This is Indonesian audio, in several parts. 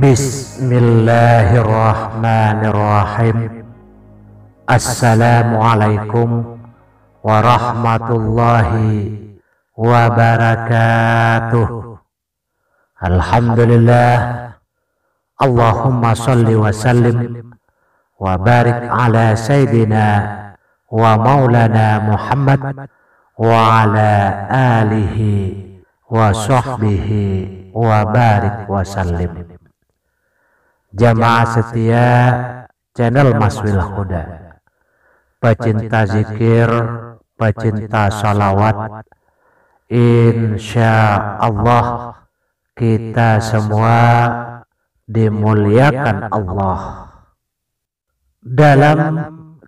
بسم الله الرحمن الرحيم السلام عليكم ورحمة الله وبركاته الحمد لله اللهم صل وسلم وبارك على سيدنا ومولانا محمد وعلى آله وصحبه وبارك وسلم jamaah setia channel Maswil Huda pecinta zikir pecinta salawat insya Allah kita semua dimuliakan Allah dalam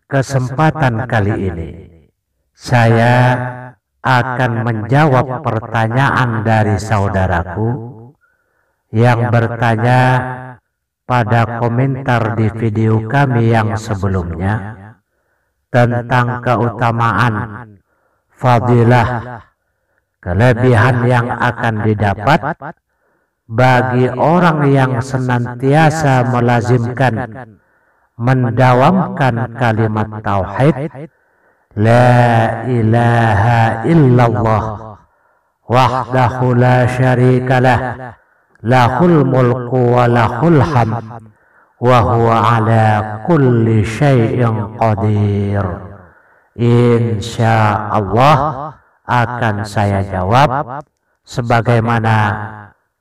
kesempatan kali ini saya akan menjawab pertanyaan dari saudaraku yang bertanya pada komentar di video kami yang sebelumnya tentang keutamaan, fadilah, kelebihan yang akan didapat bagi orang yang senantiasa melazimkan, mendawamkan kalimat tauhid, La ilaha illallah, wahdahu la syarikalah, lahul mulku wa lahul hamd wa huwa ala kulli syai'in qadir insya Allah akan saya jawab sebagaimana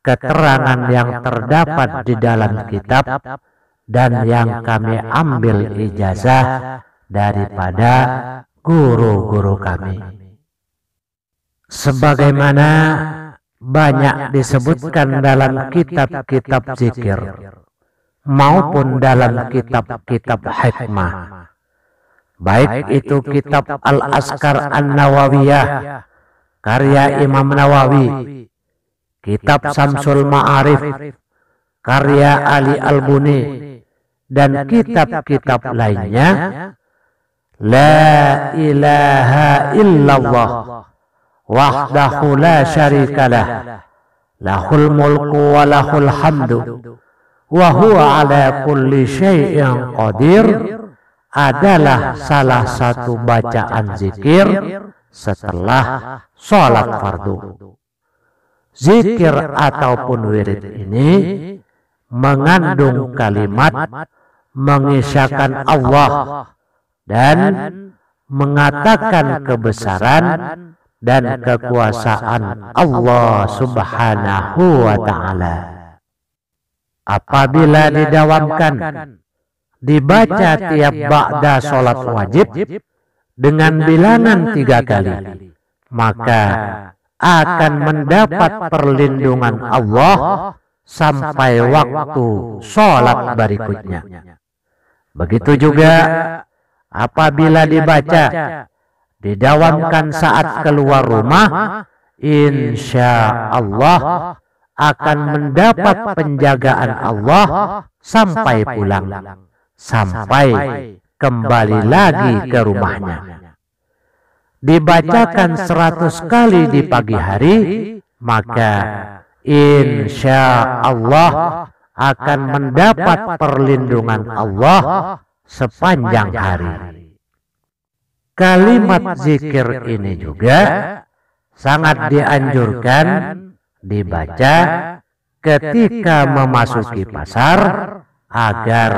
keterangan yang terdapat di dalam kitab dan yang kami ambil ijazah daripada guru-guru kami sebagaimana banyak disebutkan dalam kitab-kitab zikir maupun dalam kitab-kitab hikmah. Baik itu kitab Al-Askar An-Nawawiyah karya Imam Nawawi, kitab Samsul Ma'arif karya Ali Al-Buni dan kitab-kitab lainnya. La ilaha illallah syarika lah lahul mulku wa lahul hamdu wa huwa ala kulli syai'in qadir adalah salah satu bacaan zikir setelah sholat fardu. Zikir ataupun wirid ini mengandung kalimat mengisyakan Allah dan mengatakan kebesaran dan kekuasaan Allah Subhanahu wa Ta'ala. Apabila didawamkan, dibaca tiap ba'da sholat wajib dengan bilangan tiga kali, maka akan mendapat perlindungan Allah sampai waktu sholat berikutnya. Begitu juga apabila dibaca didawamkan saat keluar rumah, insya Allah akan mendapat penjagaan Allah sampai pulang, sampai kembali lagi ke rumahnya. Dibacakan seratus kali di pagi hari, maka insya Allah akan mendapat perlindungan Allah sepanjang hari. Kalimat zikir ini juga sangat dianjurkan dibaca ketika memasuki pasar agar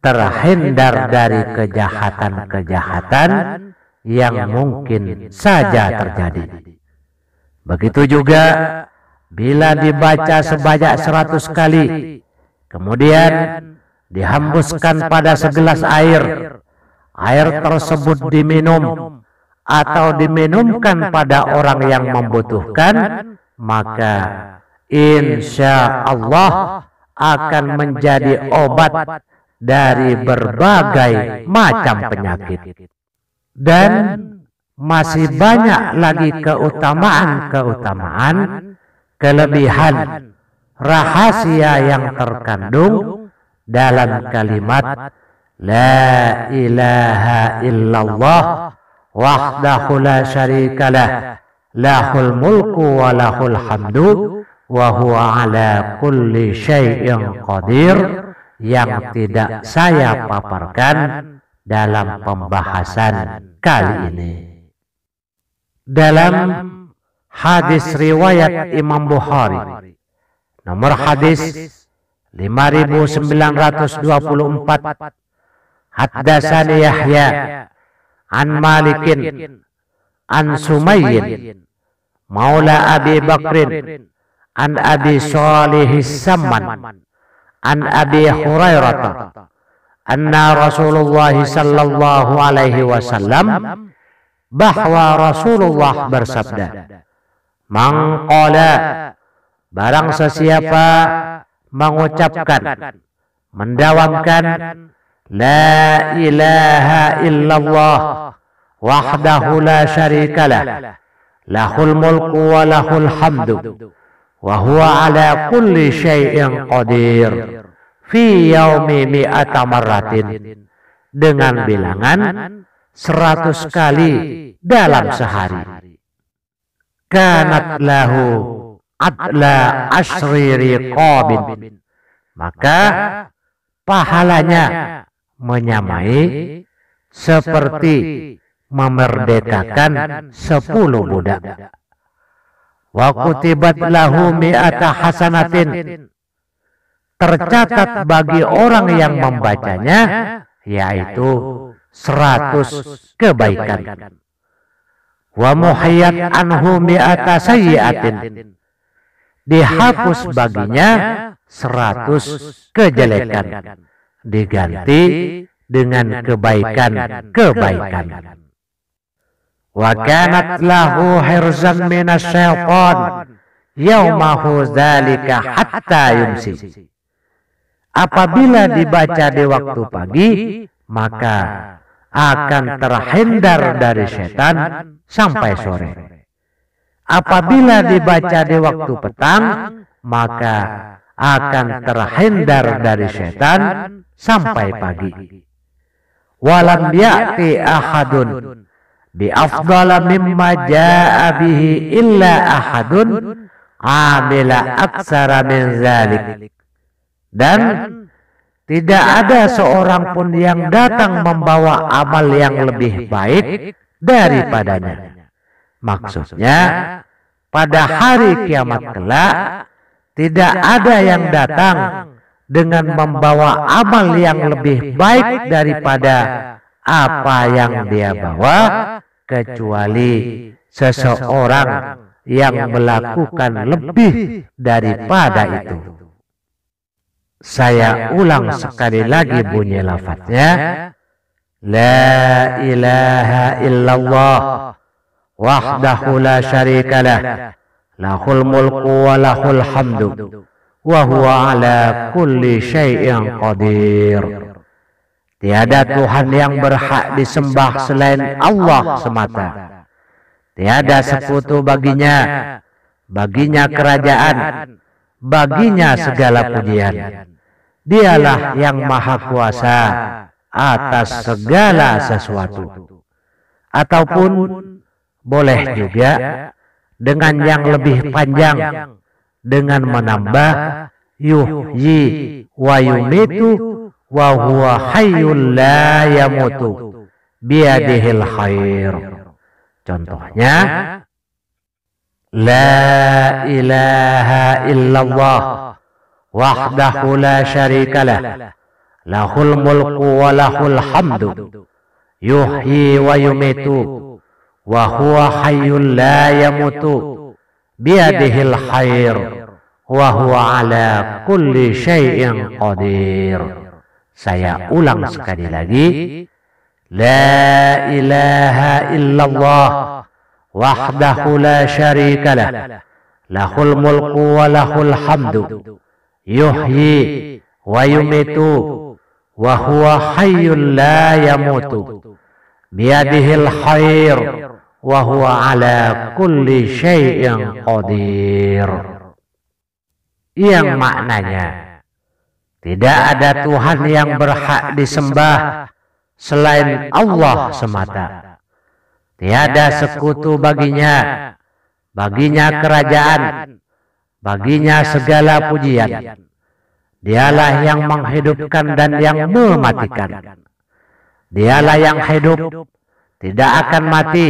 terhindar dari kejahatan-kejahatan yang mungkin saja terjadi. Begitu juga bila dibaca sebanyak seratus kali, kemudian dihembuskan pada segelas air, air tersebut diminum atau diminumkan pada orang yang membutuhkan, maka insya Allah akan menjadi obat dari berbagai macam penyakit. Dan masih banyak lagi keutamaan-keutamaan, kelebihan, rahasia yang terkandung dalam kalimat لا إله إلا الله وحده لا شريك له له الملك وله الحمد وهو ala kulli syai'in qadir yang tidak saya paparkan dalam pembahasan kali ini. Dalam hadis riwayat Imam Bukhari nomor hadis 5924 Haddasani Yahya an Malikin an Sumayyin Maula Abi Bakrin an Abi Salih Samman an Abi Hurairah anna Rasulullah sallallahu alaihi wasallam bahwa Rasulullah bersabda mangqala barang sesiapa mengucapkan mendawamkan لا إله إلا الله وحده لا شريك له له الملك وله الحمد وهو على كل شيء قدير في يوم مئة مرة dengan bilangan 100 kali dalam sehari. Kanat lahu adla asri riqabin. Maka pahalanya menyamai seperti memerdekakan sepuluh budak. Wa kutibat lahu mi'ata hasanatin. Tercatat bagi orang yang membacanya, yaitu seratus kebaikan. Wa muhiyat anhu mi'ata sayyiatin. Dihapus baginya seratus kejelekan diganti dengan kebaikan-kebaikan. Wa kanat lahu hirzan minas syaitan yaumahu zalika hatta yumsi. Apabila dibaca di waktu pagi, maka akan terhindar dari setan sampai sore. Apabila dibaca di waktu petang, maka akan terhindar dari setan sampai pagi. Walam ya'ti ahadun bi afdala mimma ja'a bihi illa ahadun amila aksara min zalik. Dan tidak ada seorang pun yang datang membawa amal yang lebih baik daripadanya. Maksudnya, pada hari kiamat kelak, tidak ada yang datang dengan membawa amal yang lebih baik daripada apa yang dia bawa kecuali seseorang yang melakukan lebih daripada itu. Saya ulang sekali lagi bunyi lafadznya. La ilaha illallah wahdahu la syarikalah lahul mulku wa lahul hamdu wa huwa ala kulli syai'in qadir. Tiada Tuhan yang berhak disembah selain Allah semata. Tiada sekutu baginya, baginya kerajaan, baginya segala pujian. Dialah yang maha kuasa atas segala sesuatu. Ataupun boleh juga dengan yang lebih panjang dengan menambah yuhyi wa yumitu wa huwa hayyul la yamutu biadihil khair. Contohnya La ilaha illallah wahdahu la syarikalah lahul mulku wa lahul hamdu yuhyi wa yumitu wa huwa hayyul la yamutu biyadihil khair wa huwa ala kulli syai'in qadir. Saya ulang sekali lagi. La ilaha illallah wahdahu la syarikalah. Lahul mulku wa lahul hamdu. Yuhyi wa yumitu wa huwa hayyul la yamutu. Biyadihil khair wa huwa ala kulli syai'in qadir yang maknanya tidak ada Tuhan yang berhak disembah selain Allah semata tiada sekutu baginya baginya kerajaan baginya segala pujian dialah yang menghidupkan dan yang mematikan dialah yang hidup tidak akan mati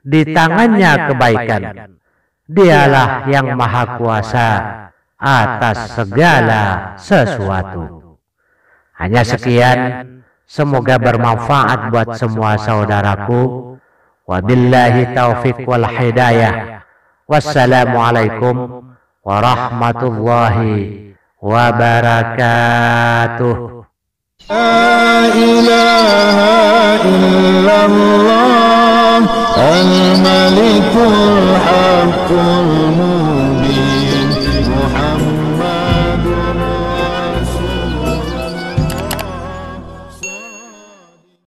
di tangannya kebaikan. Dialah yang maha kuasa atas segala sesuatu. Hanya sekian. Semoga bermanfaat buat semua saudaraku. Wabillahi taufiq wal hidayah. Wassalamualaikum warahmatullahi wabarakatuh. La ilaha illallah. الملك الحق المبين